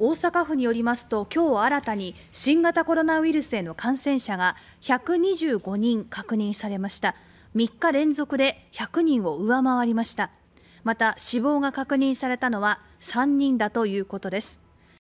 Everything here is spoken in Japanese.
大阪府によりますと今日新たに新型コロナウイルスへの感染者が125人確認されました3日連続で100人を上回りましたまた死亡が確認されたのは3人だということです